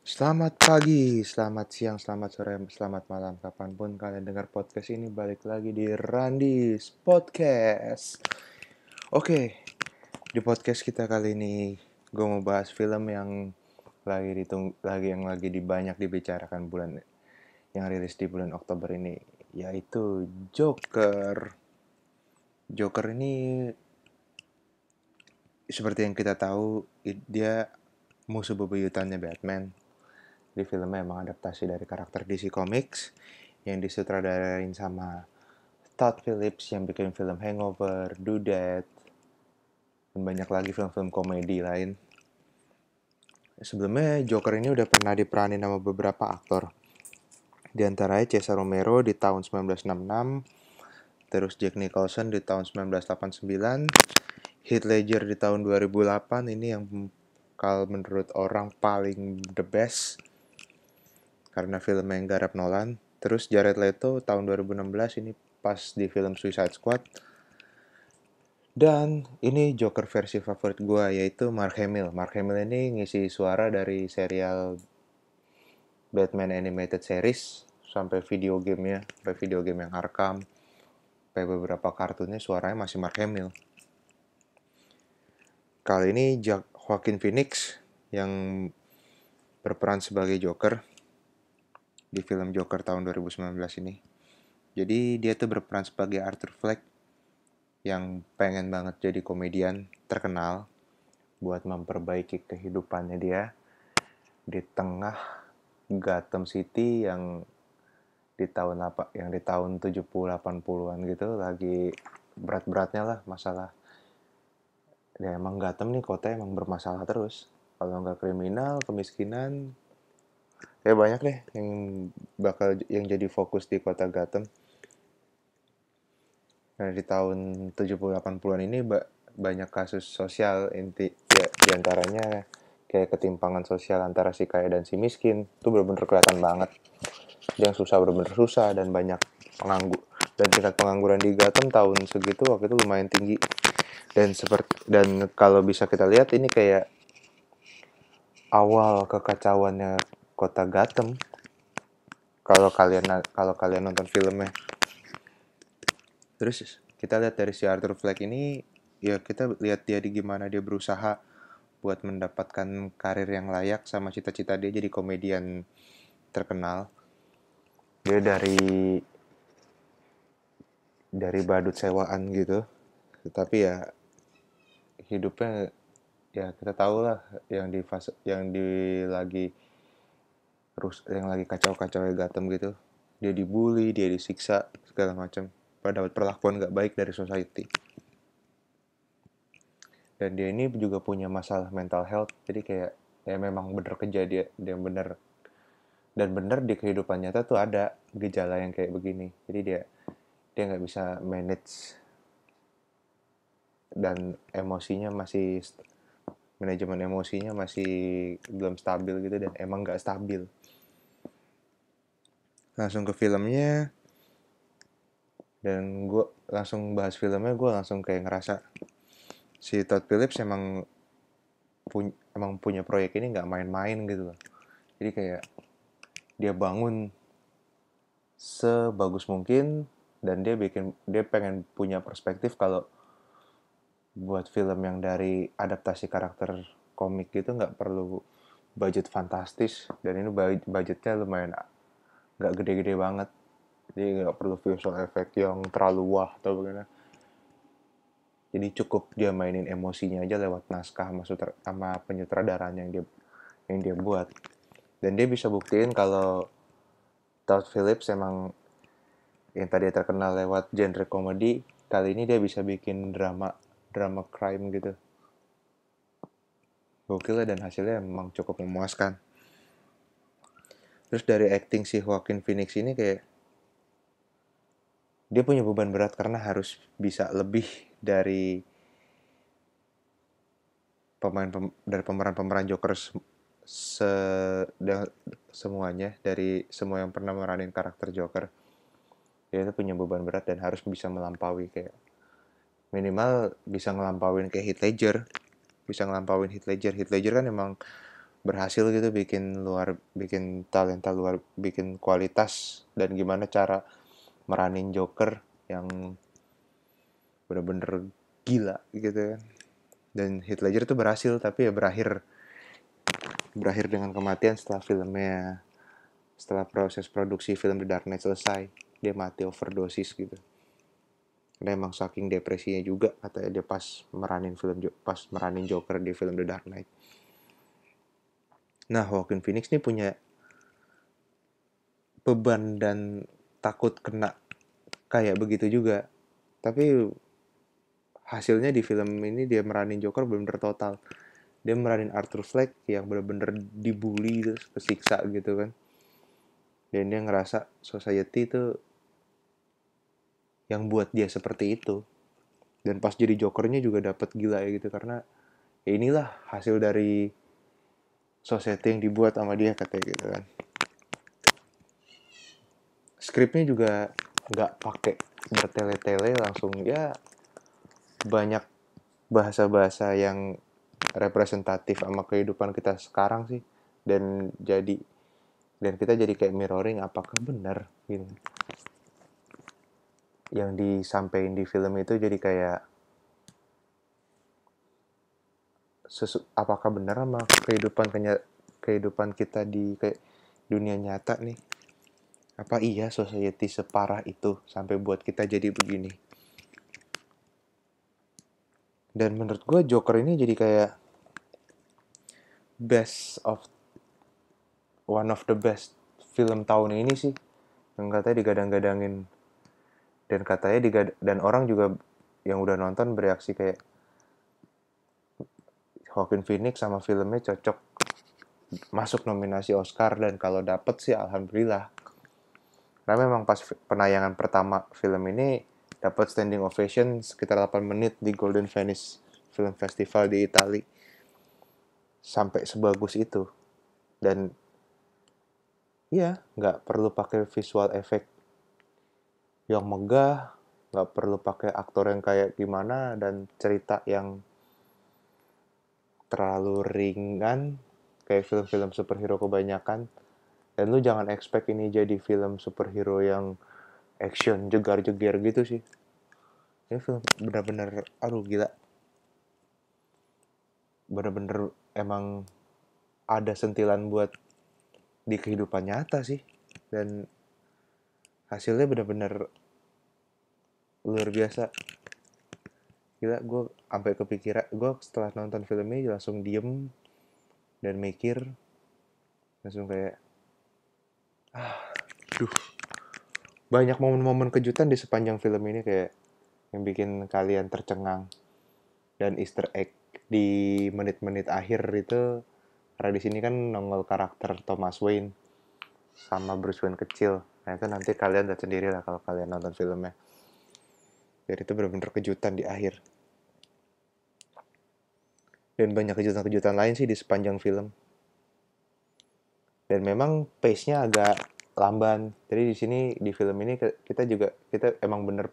Selamat pagi, selamat siang, selamat sore, selamat malam Kapanpun kalian dengar podcast ini balik lagi di Randis Podcast Oke, di podcast kita kali ini gue mau bahas film yang lagi ditung, lagi yang lagi dibanyak dibicarakan bulan yang rilis di bulan Oktober ini yaitu Joker. Joker ini seperti yang kita tahu dia musuh bebuyutannya Batman jadi filmnya emang adaptasi dari karakter DC Comics yang disutradarain sama Todd Phillips yang bikin film Hangover, Do That, dan banyak lagi film-film komedi lain. Sebelumnya Joker ini udah pernah diperanin sama beberapa aktor. Di antaranya Cesar Romero di tahun 1966, terus Jack Nicholson di tahun 1989, Heath Ledger di tahun 2008 ini yang kalau menurut orang paling the best karena film yang garap Nolan. Terus Jared Leto tahun 2016 ini pas di film Suicide Squad. Dan ini Joker versi favorit gue yaitu Mark Hamill. Mark Hamill ini ngisi suara dari serial Batman Animated Series sampai video gamenya, sampai video game yang Arkham, sampai beberapa kartunnya suaranya masih Mark Hamill. Kali ini Joaquin Phoenix yang berperan sebagai Joker di film Joker tahun 2019 ini. Jadi dia tuh berperan sebagai Arthur Fleck yang pengen banget jadi komedian terkenal buat memperbaiki kehidupannya dia di tengah Gotham City yang di tahun apa yang di tahun 70 80-an gitu lagi berat-beratnya lah masalah ya emang Gotham nih kota emang bermasalah terus kalau nggak kriminal kemiskinan kayak banyak deh yang bakal yang jadi fokus di kota Gotham nah di tahun 70-80an ini ba banyak kasus sosial inti ya, diantaranya kayak ketimpangan sosial antara si kaya dan si miskin itu benar-benar kelihatan banget yang susah benar-benar susah dan banyak penganggur dan tingkat pengangguran di Gotham tahun segitu waktu itu lumayan tinggi dan seperti dan kalau bisa kita lihat ini kayak awal kekacauannya kota Gotham kalau kalian kalau kalian nonton filmnya terus kita lihat dari si Arthur Fleck ini ya kita lihat dia di gimana dia berusaha buat mendapatkan karir yang layak sama cita-cita dia jadi komedian terkenal dia dari dari badut sewaan gitu tetapi ya hidupnya ya kita tahu lah yang di fase yang di lagi terus yang lagi kacau-kacau ya Gatem gitu dia dibully dia disiksa segala macam pada dapat perlakuan gak baik dari society dan dia ini juga punya masalah mental health jadi kayak ya memang bener kejadian dia bener dan bener di kehidupan nyata tuh ada gejala yang kayak begini jadi dia dia nggak bisa manage dan emosinya masih manajemen emosinya masih belum stabil gitu dan emang nggak stabil langsung ke filmnya dan gue langsung bahas filmnya gue langsung kayak ngerasa si Todd Phillips emang punya emang punya proyek ini nggak main-main gitu loh jadi kayak dia bangun sebagus mungkin dan dia bikin dia pengen punya perspektif kalau buat film yang dari adaptasi karakter komik gitu nggak perlu budget fantastis dan ini budgetnya lumayan nggak gede-gede banget jadi nggak perlu visual effect yang terlalu wah atau bagaimana jadi cukup dia mainin emosinya aja lewat naskah maksud sama penyutradaraan yang dia yang dia buat dan dia bisa buktiin kalau Todd Phillips emang yang tadi terkenal lewat genre komedi kali ini dia bisa bikin drama drama crime gitu gokil dan hasilnya emang cukup memuaskan Terus dari acting si Joaquin Phoenix ini kayak dia punya beban berat karena harus bisa lebih dari pemain pem, dari pemeran-pemeran Joker se, se semuanya dari semua yang pernah meranin karakter Joker dia itu punya beban berat dan harus bisa melampaui kayak minimal bisa ngelampauin kayak Heath Ledger bisa ngelampauin Heath Ledger Heath Ledger kan emang berhasil gitu bikin luar bikin talenta luar bikin kualitas dan gimana cara meranin Joker yang bener-bener gila gitu kan dan Heath Ledger tuh berhasil tapi ya berakhir berakhir dengan kematian setelah filmnya setelah proses produksi film The Dark Knight selesai dia mati overdosis gitu karena emang saking depresinya juga katanya dia pas meranin film pas meranin Joker di film The Dark Knight Nah, Joaquin Phoenix ini punya beban dan takut kena kayak begitu juga. Tapi hasilnya di film ini dia meranin Joker benar-benar total. Dia meranin Arthur Fleck yang benar-benar dibully terus kesiksa gitu kan. Dan dia ngerasa society itu yang buat dia seperti itu. Dan pas jadi Jokernya juga dapat gila ya gitu karena ya inilah hasil dari society yang dibuat sama dia katanya gitu kan skripnya juga nggak pakai bertele-tele langsung ya banyak bahasa-bahasa yang representatif sama kehidupan kita sekarang sih dan jadi dan kita jadi kayak mirroring apakah benar gitu yang disampaikan di film itu jadi kayak sesu, apakah benar sama kehidupan kenya, kehidupan kita di ke, dunia nyata nih apa iya society separah itu sampai buat kita jadi begini dan menurut gue Joker ini jadi kayak best of one of the best film tahun ini sih yang katanya digadang-gadangin dan katanya digad dan orang juga yang udah nonton bereaksi kayak Joaquin Phoenix sama filmnya cocok masuk nominasi Oscar dan kalau dapet sih alhamdulillah karena memang pas penayangan pertama film ini dapat standing ovation sekitar 8 menit di Golden Venice Film Festival di Itali sampai sebagus itu dan ya nggak perlu pakai visual efek yang megah nggak perlu pakai aktor yang kayak gimana dan cerita yang terlalu ringan kayak film-film superhero kebanyakan dan lu jangan expect ini jadi film superhero yang action jegar-jegar gitu sih ini film bener-bener aduh gila bener-bener emang ada sentilan buat di kehidupan nyata sih dan hasilnya bener-bener luar biasa gila gue sampai kepikiran gue setelah nonton filmnya langsung diem dan mikir langsung kayak ah duh banyak momen-momen kejutan di sepanjang film ini kayak yang bikin kalian tercengang dan Easter egg di menit-menit akhir itu karena di sini kan nongol karakter Thomas Wayne sama Bruce Wayne kecil nah itu nanti kalian lihat sendiri lah kalau kalian nonton filmnya biar itu benar-benar kejutan di akhir dan banyak kejutan-kejutan lain sih di sepanjang film dan memang pace-nya agak lamban jadi di sini di film ini kita juga kita emang bener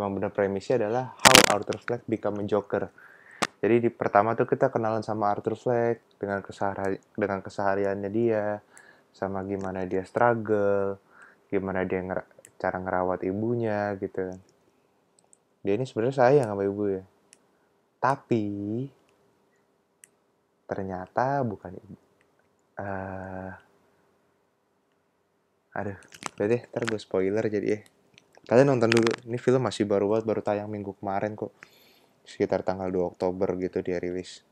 emang bener premisnya adalah how Arthur Fleck become a Joker jadi di pertama tuh kita kenalan sama Arthur Fleck dengan kesehari dengan kesehariannya dia sama gimana dia struggle gimana dia nger cara ngerawat ibunya gitu kan dia ini sebenarnya sayang sama ibu ya tapi ternyata bukan ibu uh, eh, aduh udah deh ntar gue spoiler jadi ya kalian nonton dulu ini film masih baru banget baru tayang minggu kemarin kok sekitar tanggal 2 Oktober gitu dia rilis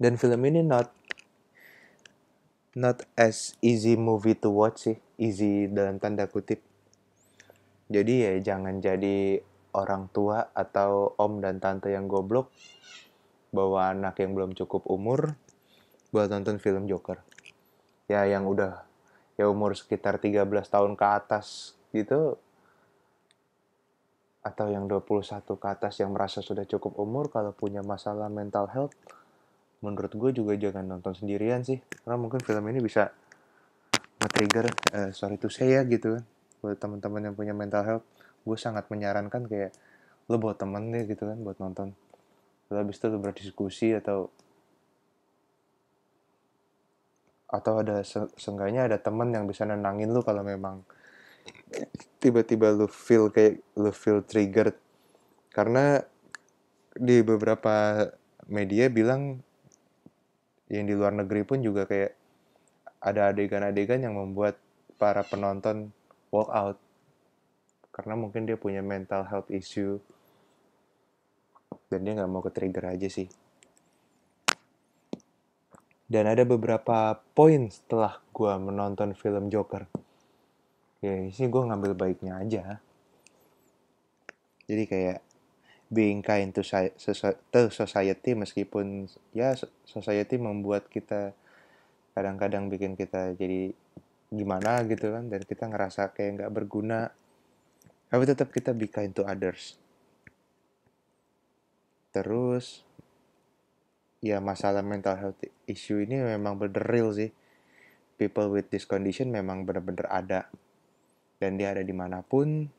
dan film ini not not as easy movie to watch sih easy dalam tanda kutip jadi ya jangan jadi orang tua atau om dan tante yang goblok bawa anak yang belum cukup umur buat nonton film Joker. Ya yang udah ya umur sekitar 13 tahun ke atas gitu atau yang 21 ke atas yang merasa sudah cukup umur kalau punya masalah mental health menurut gue juga jangan nonton sendirian sih karena mungkin film ini bisa nge-trigger uh, sorry to say ya gitu kan buat teman-teman yang punya mental health gue sangat menyarankan kayak lo buat temen deh gitu kan buat nonton lo habis itu lo berdiskusi atau atau ada se seenggaknya ada temen yang bisa nenangin lo kalau memang tiba-tiba lo feel kayak lo feel triggered karena di beberapa media bilang yang di luar negeri pun juga kayak ada adegan-adegan yang membuat para penonton walk out karena mungkin dia punya mental health issue dan dia nggak mau ke trigger aja sih dan ada beberapa poin setelah gue menonton film Joker ya sih gue ngambil baiknya aja jadi kayak being kind to, society meskipun ya society membuat kita kadang-kadang bikin kita jadi gimana gitu kan dan kita ngerasa kayak nggak berguna tapi tetap kita be kind to others terus ya masalah mental health issue ini memang bener real sih people with this condition memang bener-bener ada dan dia ada dimanapun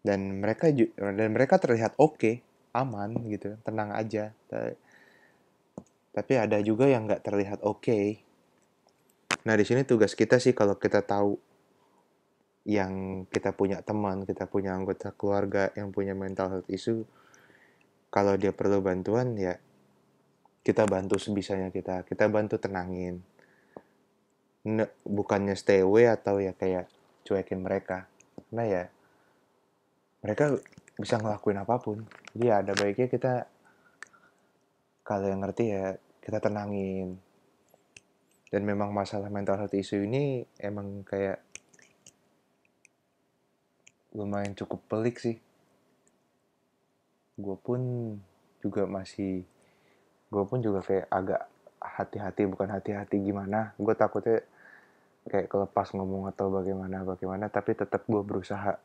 dan mereka dan mereka terlihat oke okay, aman gitu tenang aja tapi ada juga yang nggak terlihat oke okay, Nah, di sini tugas kita sih kalau kita tahu yang kita punya teman, kita punya anggota keluarga yang punya mental health issue, kalau dia perlu bantuan ya kita bantu sebisanya kita, kita bantu tenangin. bukannya stay away atau ya kayak cuekin mereka. Nah ya mereka bisa ngelakuin apapun. Jadi ya ada baiknya kita kalau yang ngerti ya kita tenangin, dan memang masalah mental health isu ini emang kayak lumayan cukup pelik sih gue pun juga masih gue pun juga kayak agak hati-hati bukan hati-hati gimana gue takutnya kayak kelepas ngomong atau bagaimana bagaimana tapi tetap gue berusaha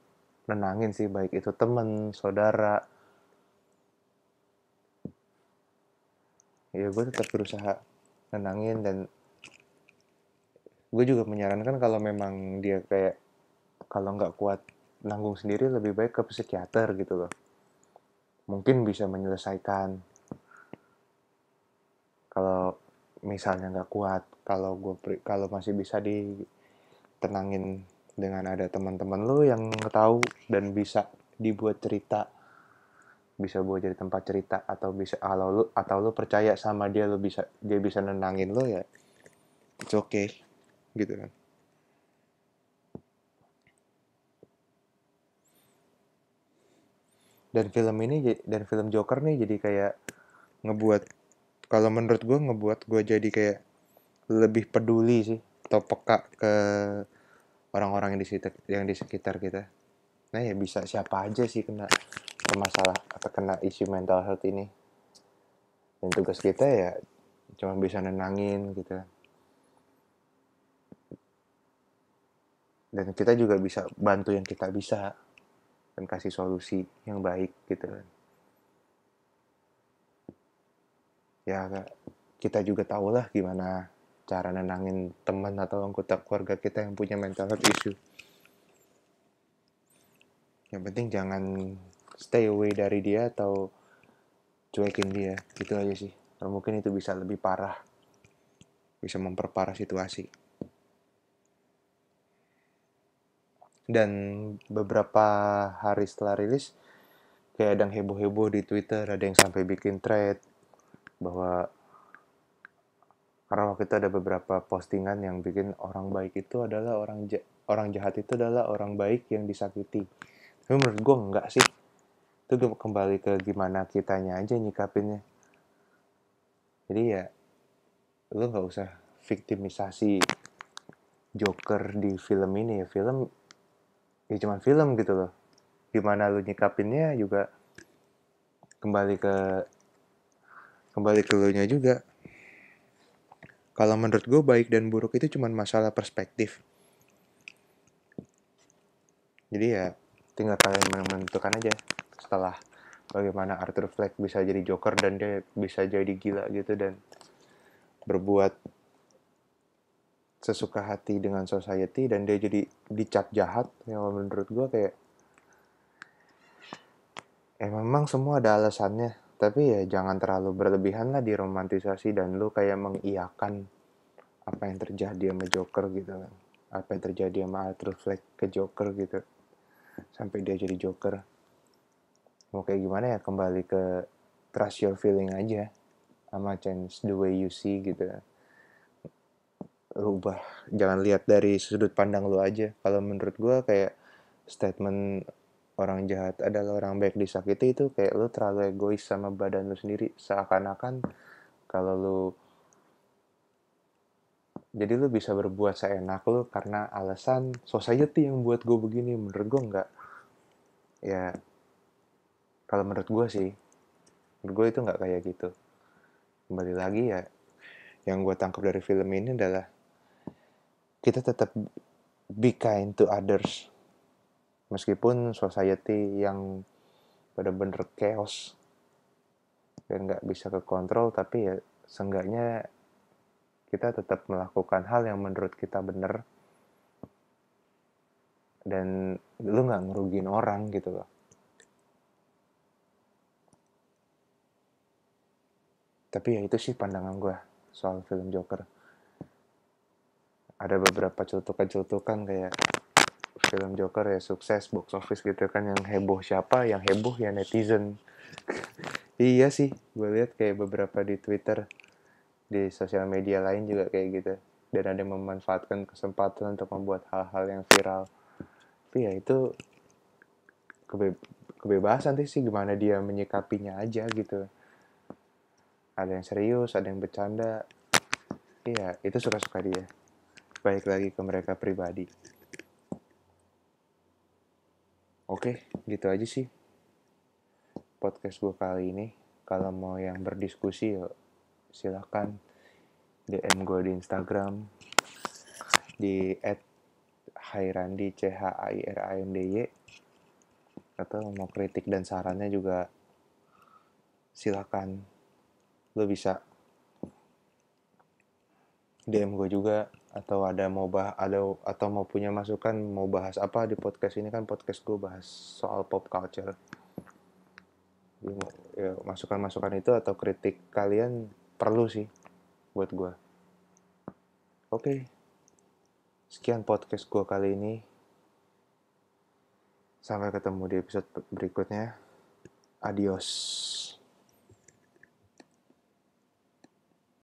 nenangin sih baik itu temen saudara ya gue tetap berusaha nenangin dan gue juga menyarankan kalau memang dia kayak kalau nggak kuat nanggung sendiri lebih baik ke psikiater gitu loh mungkin bisa menyelesaikan kalau misalnya nggak kuat kalau gue kalau masih bisa ditenangin dengan ada teman-teman lo yang tahu dan bisa dibuat cerita bisa buat jadi tempat cerita atau bisa kalau lu atau lu percaya sama dia lo bisa dia bisa nenangin lo ya it's okay gitu kan dan film ini dan film Joker nih jadi kayak ngebuat kalau menurut gue ngebuat gue jadi kayak lebih peduli sih atau peka ke orang-orang yang di sekitar yang di sekitar kita nah ya bisa siapa aja sih kena masalah atau kena isu mental health ini dan tugas kita ya cuma bisa nenangin gitu Kan. dan kita juga bisa bantu yang kita bisa dan kasih solusi yang baik gitu kan ya kita juga tahu lah gimana cara nenangin teman atau anggota keluarga kita yang punya mental health issue yang penting jangan stay away dari dia atau cuekin dia gitu aja sih mungkin itu bisa lebih parah bisa memperparah situasi dan beberapa hari setelah rilis kayak ada yang heboh-heboh di Twitter ada yang sampai bikin thread bahwa karena waktu itu ada beberapa postingan yang bikin orang baik itu adalah orang ja orang jahat itu adalah orang baik yang disakiti tapi menurut gue enggak sih itu kembali ke gimana kitanya aja nyikapinnya jadi ya lu nggak usah victimisasi Joker di film ini ya film ya cuman film gitu loh gimana lu nyikapinnya juga kembali ke kembali ke lu nya juga kalau menurut gue baik dan buruk itu cuman masalah perspektif jadi ya tinggal kalian menentukan aja setelah bagaimana Arthur Fleck bisa jadi Joker dan dia bisa jadi gila gitu dan berbuat sesuka hati dengan society dan dia jadi dicap jahat yang menurut gue kayak eh memang semua ada alasannya tapi ya jangan terlalu berlebihan lah di romantisasi dan lu kayak mengiakan apa yang terjadi sama Joker gitu kan apa yang terjadi sama Arthur Fleck ke Joker gitu sampai dia jadi Joker mau kayak gimana ya kembali ke trust your feeling aja sama change the way you see gitu kan rubah jangan lihat dari sudut pandang lu aja kalau menurut gue kayak statement orang jahat adalah orang baik disakiti itu kayak lu terlalu egois sama badan lu sendiri seakan-akan kalau lu jadi lu bisa berbuat seenak lu karena alasan society yang buat gue begini menurut gue nggak ya kalau menurut gue sih menurut gue itu nggak kayak gitu kembali lagi ya yang gue tangkap dari film ini adalah kita tetap be kind to others meskipun society yang benar-benar chaos dan nggak bisa kekontrol tapi ya seenggaknya kita tetap melakukan hal yang menurut kita benar dan lu nggak ngerugiin orang gitu loh tapi ya itu sih pandangan gue soal film Joker ada beberapa celutukan-celutukan kayak film Joker ya sukses box office gitu kan yang heboh siapa yang heboh ya netizen iya sih gue lihat kayak beberapa di Twitter di sosial media lain juga kayak gitu dan ada yang memanfaatkan kesempatan untuk membuat hal-hal yang viral tapi ya itu kebe kebebasan sih gimana dia menyikapinya aja gitu ada yang serius ada yang bercanda iya itu suka-suka dia baik lagi ke mereka pribadi. Oke, gitu aja sih podcast gue kali ini. Kalau mau yang berdiskusi, yuk silahkan DM gue di Instagram di Hairandi C H A I R A N D Y atau mau kritik dan sarannya juga silahkan lo bisa DM gue juga atau ada mau bah ada atau mau punya masukan mau bahas apa di podcast ini kan podcast gue bahas soal pop culture ya, masukan-masukan itu atau kritik kalian perlu sih buat gue oke okay. sekian podcast gue kali ini sampai ketemu di episode berikutnya adios